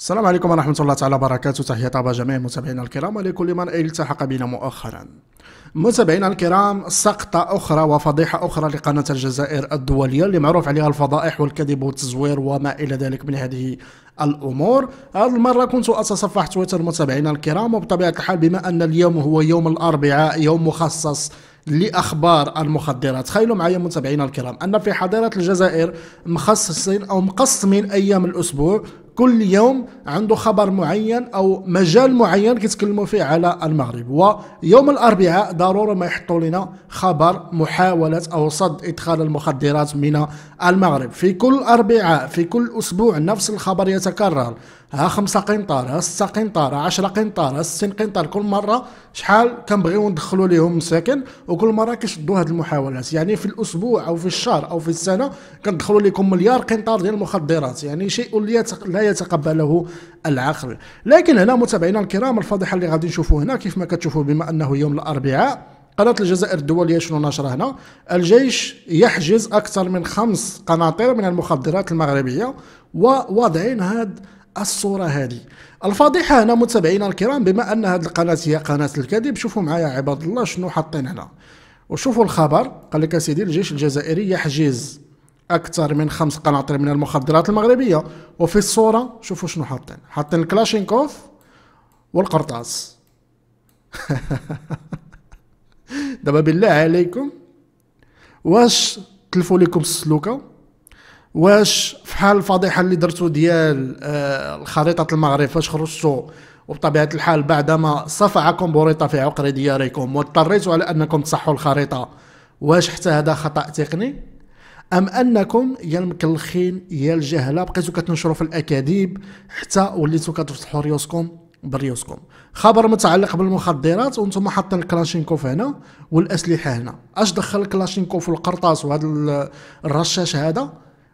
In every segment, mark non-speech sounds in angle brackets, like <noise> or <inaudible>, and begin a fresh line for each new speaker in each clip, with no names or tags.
السلام عليكم ورحمة الله تعالى وبركاته تحية طابة جميع متابعينا الكرام ولكل من التحق بنا مؤخرا متابعينا الكرام سقطة أخرى وفضيحة أخرى لقناة الجزائر الدولية اللي معروف عليها الفضائح والكذب والتزوير وما إلى ذلك من هذه الأمور هذه المرة كنت أتصفح تويتر متابعينا الكرام وبطبيعة الحال بما أن اليوم هو يوم الأربعاء يوم مخصص لاخبار المخدرات تخيلوا معايا متابعينا الكرام ان في حضيره الجزائر مخصصين او مقسمين ايام الاسبوع كل يوم عنده خبر معين او مجال معين كيتكلموا فيه على المغرب ويوم الاربعاء ضروري ما يحطوا لنا خبر محاوله او صد ادخال المخدرات من المغرب في كل اربعاء في كل اسبوع نفس الخبر يتكرر ها خمسة قنطار ها ستة قنطار ها عشرة قنطار ها ستين قنطار كل مرة شحال كنبغيو ندخلوا ليهم مساكن وكل مرة كيشدوا هاد المحاولات يعني في الأسبوع أو في الشهر أو في السنة كندخلو لكم مليار قنطار ديال المخدرات يعني شيء لا يتقبله العقل لكن هنا متابعينا الكرام الفضيحه اللي غادي نشوفوا هنا كيف ما كتشوفوا بما انه يوم الاربعاء قناه الجزائر الدوليه شنو نشر هنا الجيش يحجز اكثر من خمس قناطر من المخدرات المغربيه وواضعين هاد الصوره هذه الفضيحه هنا متابعينا الكرام بما ان هذه القناه هي قناه الكذب شوفوا معايا عباد الله شنو حاطين هنا وشوفوا الخبر قال لك سيدي الجيش الجزائري يحجز اكثر من خمس قناطر من المخدرات المغربيه وفي الصوره شوفوا شنو حاطين حاطين الكلاشينكوف والقرطاس <laughs> دابا بالله عليكم واش تلفوا لكم السلوكه واش في حال الفضيحه اللي درتو ديال آه، الخريطه خريطه المغرب فاش خرجتوا وبطبيعه الحال بعدما صفعكم بوريطه في عقر دياركم واضطريتوا على انكم تصحوا الخريطه واش حتى هذا خطا تقني ام انكم يا المكلخين يا الجهله بقيتو كتنشروا في الاكاذيب حتى وليتو كتفتحوا ريوسكم بريوسكم خبر متعلق بالمخدرات وانتم حاطين الكلاشينكوف هنا والاسلحه هنا اش دخل الكلاشينكوف والقرطاس وهذا الرشاش هذا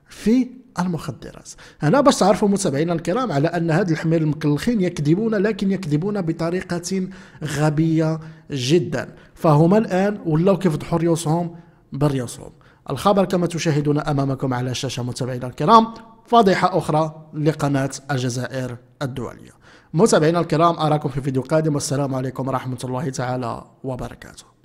في المخدرات هنا باش تعرفوا متابعينا الكرام على ان هذا الحمير المكلخين يكذبون لكن يكذبون بطريقه غبيه جدا فهما الان ولاو كيفضحوا ريوسهم بريوسهم الخبر كما تشاهدون أمامكم على الشاشة متابعينا الكرام فضيحة أخرى لقناة الجزائر الدولية متابعينا الكرام أراكم في فيديو قادم والسلام عليكم ورحمة الله تعالى وبركاته